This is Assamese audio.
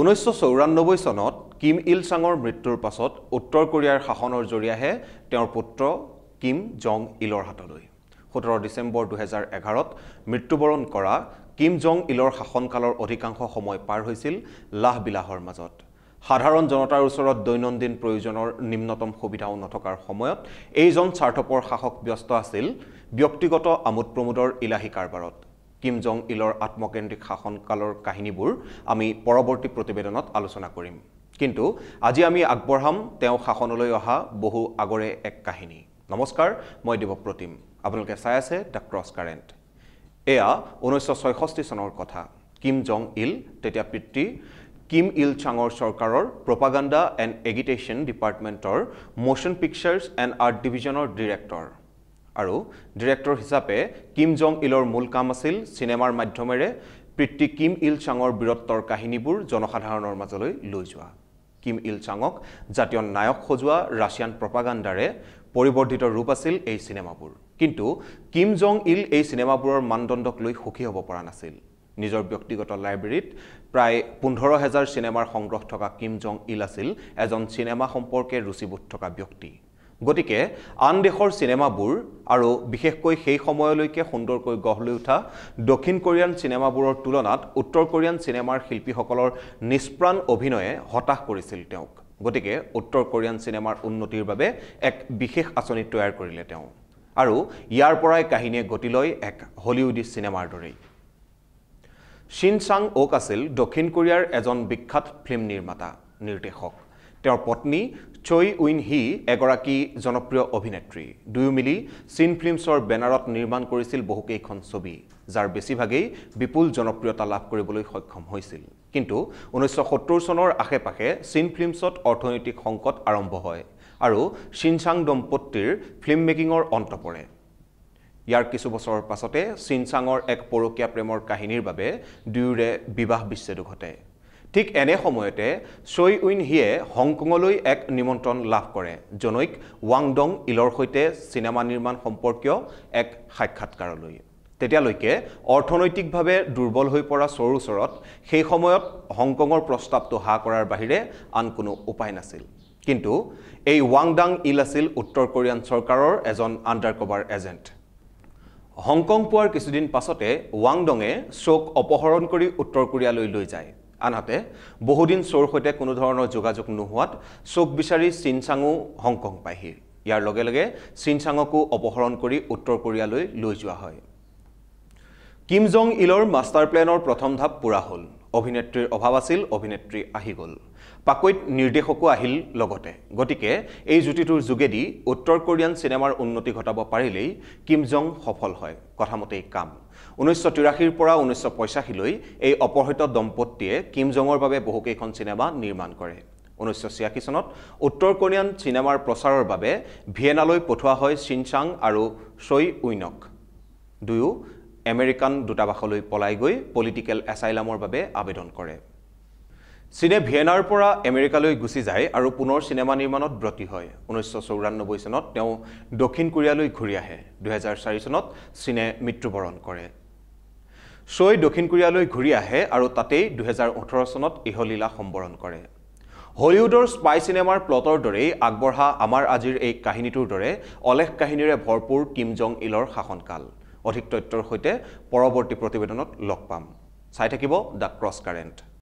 ঊনৈছশ চনত কিম ইল চাঙৰ মৃত্যুৰ পাছত উত্তৰ কোৰিয়াৰ শাসনৰ জৰিয়াহে তেওঁৰ পুত্ৰ কিম জং ইলৰ হাতলৈ সোতৰ ডিচেম্বৰ দুহেজাৰ এঘাৰত মৃত্যুবৰণ কৰা কিম জং ইলৰ শাসনকালৰ অধিকাংশ সময় পাৰ হৈছিল লাহ বিলাহৰ মাজত সাধাৰণ জনতাৰ ওচৰত দৈনন্দিন প্ৰয়োজনৰ নিম্নতম সুবিধাও নথকাৰ সময়ত এইজন স্বাৰ্থপৰ শাসক ব্যস্ত আছিল ব্যক্তিগত আমোদ প্ৰমোদৰ ইলাহী কাৰবাৰত কিম জং ইলৰ আত্মকেন্দ্ৰিক শাসনকালৰ কাহিনীবোৰ আমি পৰৱৰ্তী প্ৰতিবেদনত আলোচনা কৰিম কিন্তু আজি আমি আগবঢ়াম তেওঁ শাসনলৈ অহা বহু আগৰে এক কাহিনী নমস্কাৰ মই দেৱপ্ৰতিম আপোনালোকে চাই আছে দ্য ক্ৰছ কাৰেণ্ট এয়া ঊনৈছশ ছয়ষষ্ঠি চনৰ কথা কিম জং ইল তেতিয়া পিতৃ কিম ইল চাঙৰ চৰকাৰৰ প্ৰপাগাণ্ডা এণ্ড এগিটেশ্যন ডিপাৰ্টমেণ্টৰ মোশ্যন পিকচাৰ্ছ এণ্ড আৰ্ট ডিভিজনৰ ডিৰেক্টৰ আৰু ডিৰেক্টৰ হিচাপে কিম জং ইলৰ মূল কাম আছিল চিনেমাৰ মাধ্যমেৰে পিতৃ কিম ইল চাঙৰ বীৰত্বৰ কাহিনীবোৰ জনসাধাৰণৰ মাজলৈ লৈ যোৱা কিম ইল চাঙক জাতীয় নায়ক সজোৱা ৰাছিয়ান প্ৰপাগাণ্ডাৰে পৰিৱৰ্ধিত ৰূপ আছিল এই চিনেমাবোৰ কিন্তু কিম জং ইল এই চিনেমাবোৰৰ মানদণ্ডক লৈ সুখী হ'ব পৰা নাছিল নিজৰ ব্যক্তিগত লাইব্ৰেৰীত প্ৰায় পোন্ধৰ হেজাৰ চিনেমাৰ সংগ্ৰহ থকা কিম জং ইল আছিল এজন চিনেমা সম্পৰ্কে ৰুচিবোধ থকা ব্যক্তি গতিকে আন দেশৰ চিনেমাবোৰ আৰু বিশেষকৈ সেই সময়লৈকে সুন্দৰকৈ গঢ় লৈ উঠা দক্ষিণ কোৰিয়ান চিনেমাবোৰৰ তুলনাত উত্তৰ কোৰিয়ান চিনেমাৰ শিল্পীসকলৰ নিষ্প্ৰাণ অভিনয়ে হতাশ কৰিছিল তেওঁক গতিকে উত্তৰ কোৰিয়ান চিনেমাৰ উন্নতিৰ বাবে এক বিশেষ আঁচনি তৈয়াৰ কৰিলে তেওঁ আৰু ইয়াৰ পৰাই কাহিনীয়ে গতি লয় এক হলিউডি চিনেমাৰ দৰেই শ্বিন চাং অ'ক আছিল দক্ষিণ কোৰিয়াৰ এজন বিখ্যাত ফিল্ম নিৰ্মাতা নিৰ্দেশক তেওঁৰ পত্নী চৈ উইন হি এগৰাকী জনপ্ৰিয় অভিনেত্ৰী দুয়ো মিলি চীন ফিল্মছৰ বেনাৰত নিৰ্মাণ কৰিছিল বহুকেইখন ছবি যাৰ বেছিভাগেই বিপুল জনপ্ৰিয়তা লাভ কৰিবলৈ সক্ষম হৈছিল কিন্তু ঊনৈছশ সত্তৰ চনৰ আশে পাশে চীন ফিল্মছত অৰ্থনৈতিক সংকট আৰম্ভ হয় আৰু চিনচাং দম্পতীৰ ফিল্ম মেকিঙৰ অন্ত পৰে ইয়াৰ কিছু বছৰৰ পাছতে চিনচাঙৰ এক পৰকীয়া প্ৰেমৰ কাহিনীৰ বাবে দুয়োৰে বিবাহ বিচ্ছেদো ঘটে ঠিক এনে সময়তে চৈ উইন হিয়ে হংকঙলৈ এক নিমন্ত্ৰণ লাভ কৰে জনৈক ৱাংডং ইলৰ সৈতে চিনেমা নিৰ্মাণ সম্পৰ্কীয় এক সাক্ষাৎকাৰলৈ তেতিয়ালৈকে অৰ্থনৈতিকভাৱে দুৰ্বল হৈ পৰা চৰ ওচৰত সেই সময়ত হংকঙৰ প্ৰস্তাৱটো হা কৰাৰ বাহিৰে আন কোনো উপায় নাছিল কিন্তু এই ৱাংডাং ইল আছিল উত্তৰ কোৰিয়ান চৰকাৰৰ এজন আণ্ডাৰ কভাৰ এজেণ্ট হংকং পোৱাৰ কিছুদিন পাছতে ৱাংডঙে চৌক অপহৰণ কৰি উত্তৰ কোৰিয়ালৈ লৈ যায় আনহাতে বহুদিন চোৰ সৈতে কোনো ধৰণৰ যোগাযোগ নোহোৱাত চোক বিচাৰি চিনচাঙো হংকং পাইহি ইয়াৰ লগে লগে চিনচাঙকো অপহৰণ কৰি উত্তৰ কোৰিয়ালৈ লৈ যোৱা হয় কিম জং ইলৰ মাষ্টাৰ প্লেনৰ প্ৰথম ধাপ পূৰা হ'ল অভিনেত্ৰীৰ অভাৱ আছিল অভিনেত্ৰী আহি গ'ল পাকৈত নিৰ্দেশকো আহিল লগতে গতিকে এই যুটিটোৰ যোগেদি উত্তৰ কোৰিয়ান চিনেমাৰ উন্নতি ঘটাব পাৰিলেই কিমজং সফল হয় কথামতেই কাম ঊনৈছশ তিৰাশীৰ পৰা ঊনৈছশ পঁচাশীলৈ এই অপহৃত দম্পতীয়ে কিমজঙৰ বাবে বহুকেইখন চিনেমা নিৰ্মাণ কৰে ঊনৈছশ ছিয়াশী চনত উত্তৰ কোৰিয়ান চিনেমাৰ প্ৰচাৰৰ বাবে ভিয়েনালৈ পঠোৱা হয় চিনচাং আৰু চৈ উইনক দুয়ো আমেৰিকান দূতাবাসলৈ পলাই গৈ পলিটিকেল এছাইলামৰ বাবে আবেদন কৰে চীনে ভিয়েনাৰ পৰা আমেৰিকালৈ গুচি যায় আৰু পুনৰ চিনেমা নিৰ্মাণত ব্ৰতী হয় ঊনৈছশ চৌৰান্নব্বৈ চনত তেওঁ দক্ষিণ কোৰিয়ালৈ ঘূৰি আহে দুহেজাৰ চাৰি চনত চীনে মৃত্যুবৰণ কৰে শ্বৈ দক্ষিণ কোৰিয়ালৈ ঘূৰি আহে আৰু তাতেই দুহেজাৰ ওঠৰ চনত ইহলীলা সম্বৰণ কৰে হলিউডৰ স্পাই চিনেমাৰ প্লটৰ দৰেই আগবঢ়া আমাৰ আজিৰ এই কাহিনীটোৰ দৰে অলেখ কাহিনীৰে ভৰপূৰ কিম জং ইলৰ শাসনকাল অধিক তথ্যৰ সৈতে পৰৱৰ্তী প্ৰতিবেদনত লগ পাম চাই থাকিব দ্য ক্ৰছ কাৰেণ্ট